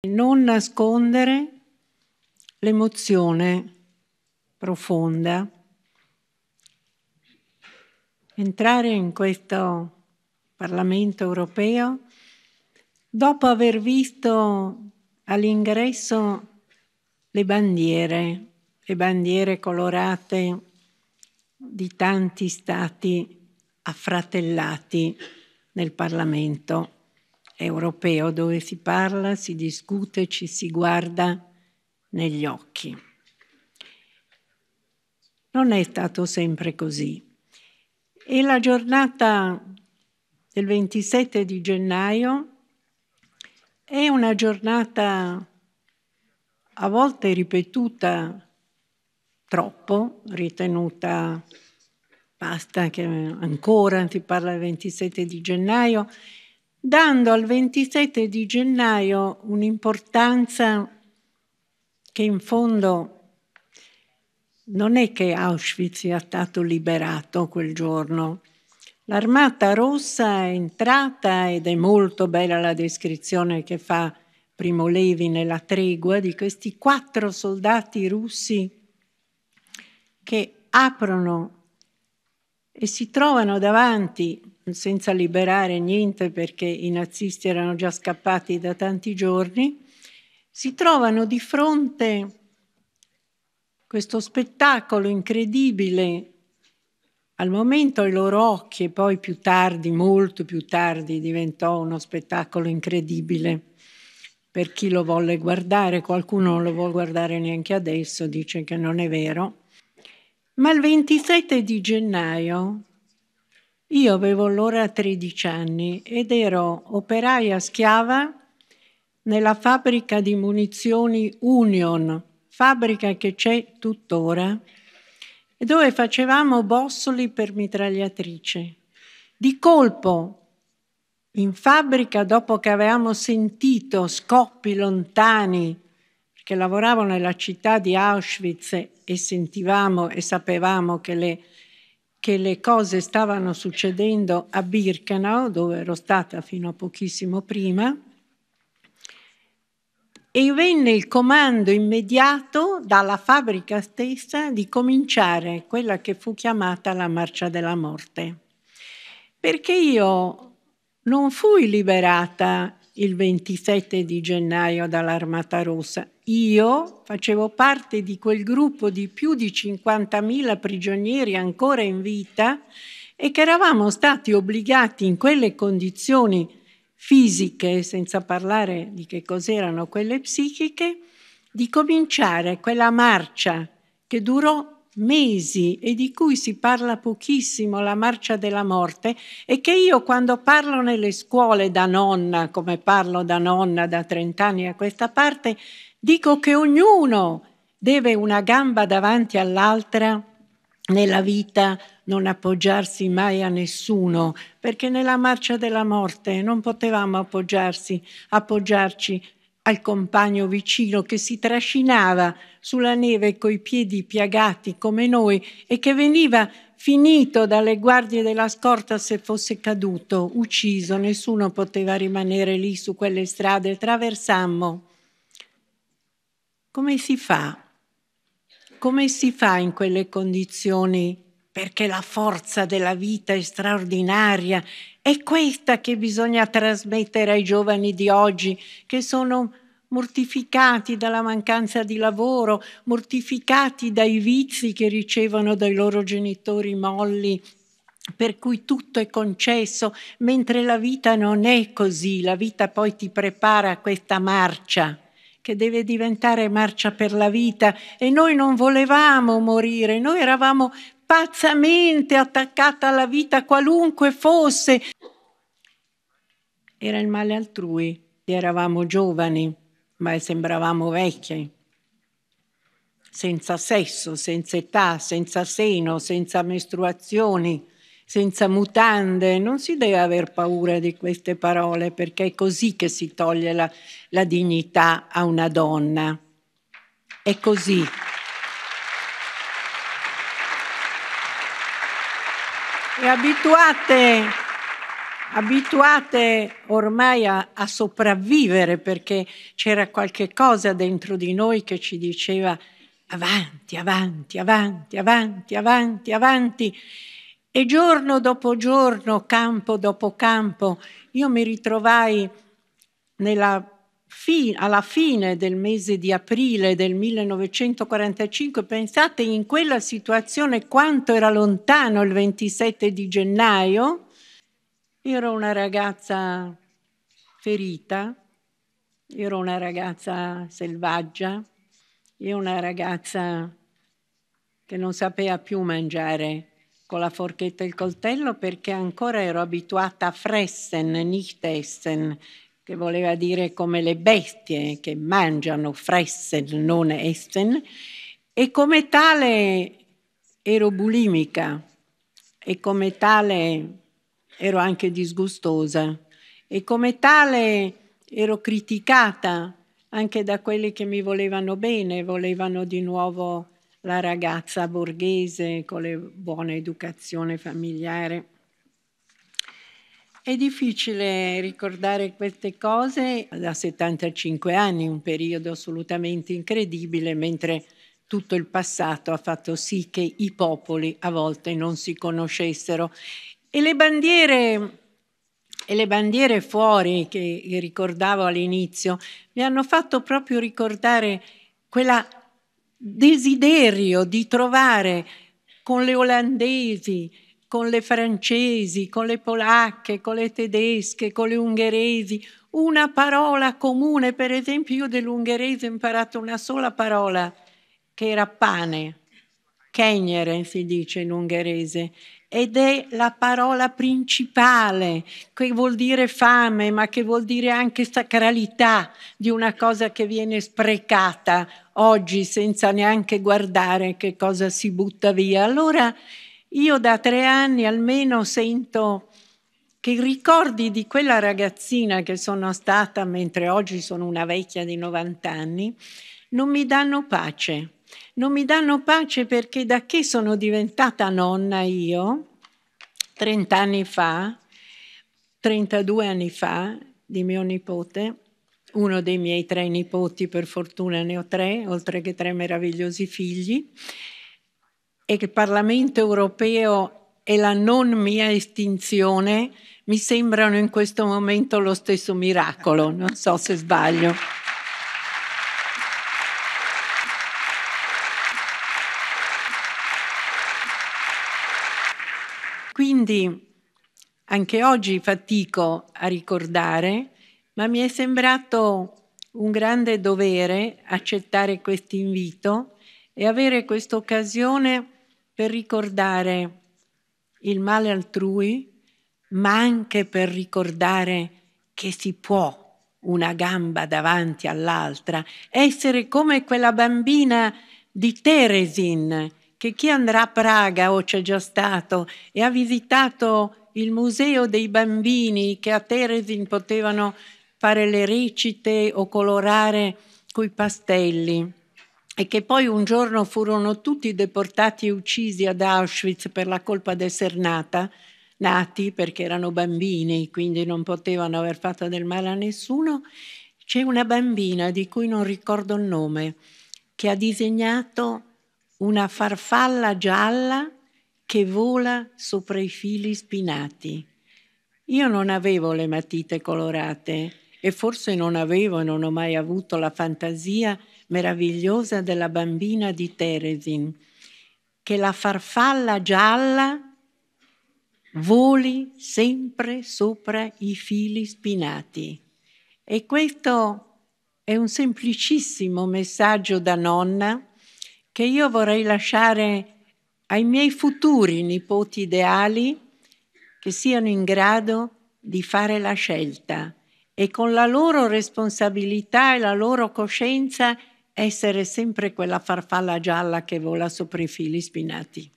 Non nascondere l'emozione profonda. Entrare in questo Parlamento europeo dopo aver visto all'ingresso le bandiere, le bandiere colorate di tanti stati affratellati nel Parlamento europeo dove si parla, si discute, ci si guarda negli occhi. Non è stato sempre così. E la giornata del 27 di gennaio è una giornata a volte ripetuta troppo, ritenuta basta che ancora si parla del 27 di gennaio, dando al 27 di gennaio un'importanza che in fondo non è che Auschwitz sia stato liberato quel giorno. L'armata rossa è entrata ed è molto bella la descrizione che fa Primo Levi nella tregua di questi quattro soldati russi che aprono e si trovano davanti senza liberare niente perché i nazisti erano già scappati da tanti giorni, si trovano di fronte a questo spettacolo incredibile. Al momento ai loro occhi e poi più tardi, molto più tardi, diventò uno spettacolo incredibile per chi lo volle guardare. Qualcuno non lo vuole guardare neanche adesso, dice che non è vero. Ma il 27 di gennaio io avevo allora 13 anni ed ero operaia schiava nella fabbrica di munizioni Union, fabbrica che c'è tuttora, dove facevamo bossoli per mitragliatrice. Di colpo, in fabbrica, dopo che avevamo sentito scoppi lontani, perché lavoravo nella città di Auschwitz e sentivamo e sapevamo che le che le cose stavano succedendo a Birkenau, dove ero stata fino a pochissimo prima, e venne il comando immediato dalla fabbrica stessa di cominciare quella che fu chiamata la marcia della morte. Perché io non fui liberata il 27 di gennaio dall'Armata Rossa. Io facevo parte di quel gruppo di più di 50.000 prigionieri ancora in vita e che eravamo stati obbligati in quelle condizioni fisiche, senza parlare di che cos'erano quelle psichiche, di cominciare quella marcia che durò mesi e di cui si parla pochissimo, la marcia della morte, e che io quando parlo nelle scuole da nonna, come parlo da nonna da 30 anni a questa parte, dico che ognuno deve una gamba davanti all'altra nella vita non appoggiarsi mai a nessuno, perché nella marcia della morte non potevamo appoggiarsi, appoggiarci al compagno vicino che si trascinava sulla neve coi piedi piagati come noi e che veniva finito dalle guardie della scorta se fosse caduto, ucciso, nessuno poteva rimanere lì su quelle strade, traversammo. Come si fa? Come si fa in quelle condizioni perché la forza della vita è straordinaria. È questa che bisogna trasmettere ai giovani di oggi, che sono mortificati dalla mancanza di lavoro, mortificati dai vizi che ricevono dai loro genitori molli per cui tutto è concesso, mentre la vita non è così, la vita poi ti prepara a questa marcia che deve diventare marcia per la vita e noi non volevamo morire, noi eravamo pazzamente attaccata alla vita qualunque fosse. Era il male altrui, eravamo giovani, ma sembravamo vecchi, senza sesso, senza età, senza seno, senza mestruazioni, senza mutande. Non si deve aver paura di queste parole perché è così che si toglie la, la dignità a una donna. È così. E abituate, abituate ormai a, a sopravvivere perché c'era qualche cosa dentro di noi che ci diceva avanti, avanti, avanti, avanti, avanti, avanti. E giorno dopo giorno, campo dopo campo, io mi ritrovai nella fi- alla fine del mese di aprile del 1945, pensate in quella situazione quanto era lontano il 27 di gennaio, ero una ragazza ferita, ero una ragazza selvaggia, io una ragazza che non sapeva più mangiare con la forchetta e il coltello perché ancora ero abituata a fressen, nicht essen, che voleva dire come le bestie che mangiano, fressen, non essen, e come tale ero bulimica e come tale ero anche disgustosa e come tale ero criticata anche da quelli che mi volevano bene, volevano di nuovo la ragazza borghese con la buona educazione familiare. È difficile ricordare queste cose da 75 anni, un periodo assolutamente incredibile, mentre tutto il passato ha fatto sì che i popoli a volte non si conoscessero. E le bandiere, e le bandiere fuori che ricordavo all'inizio mi hanno fatto proprio ricordare quel desiderio di trovare con le olandesi, con le francesi, con le polacche, con le tedesche, con le ungheresi, una parola comune, per esempio io dell'ungherese ho imparato una sola parola che era pane, kenyere si dice in ungherese, ed è la parola principale, che vuol dire fame, ma che vuol dire anche sacralità di una cosa che viene sprecata oggi senza neanche guardare che cosa si butta via. Allora io da tre anni almeno sento che i ricordi di quella ragazzina che sono stata, mentre oggi sono una vecchia di 90 anni, non mi danno pace. Non mi danno pace perché da che sono diventata nonna io, 30 anni fa, 32 anni fa, di mio nipote, uno dei miei tre nipoti, per fortuna ne ho tre, oltre che tre meravigliosi figli, e il Parlamento europeo e la non mia estinzione mi sembrano in questo momento lo stesso miracolo, non so se sbaglio. Quindi anche oggi fatico a ricordare, ma mi è sembrato un grande dovere accettare questo invito e avere questa occasione per ricordare il male altrui, ma anche per ricordare che si può una gamba davanti all'altra, essere come quella bambina di Teresin, che chi andrà a Praga o oh, c'è già stato e ha visitato il museo dei bambini che a Teresin potevano fare le recite o colorare coi pastelli e che poi un giorno furono tutti deportati e uccisi ad Auschwitz per la colpa di essere nata, nati perché erano bambini, quindi non potevano aver fatto del male a nessuno, c'è una bambina di cui non ricordo il nome, che ha disegnato una farfalla gialla che vola sopra i fili spinati. Io non avevo le matite colorate, e forse non avevo e non ho mai avuto la fantasia meravigliosa della bambina di Teresin, che la farfalla gialla voli sempre sopra i fili spinati. E questo è un semplicissimo messaggio da nonna che io vorrei lasciare ai miei futuri nipoti ideali che siano in grado di fare la scelta e con la loro responsabilità e la loro coscienza essere sempre quella farfalla gialla che vola sopra i fili spinati.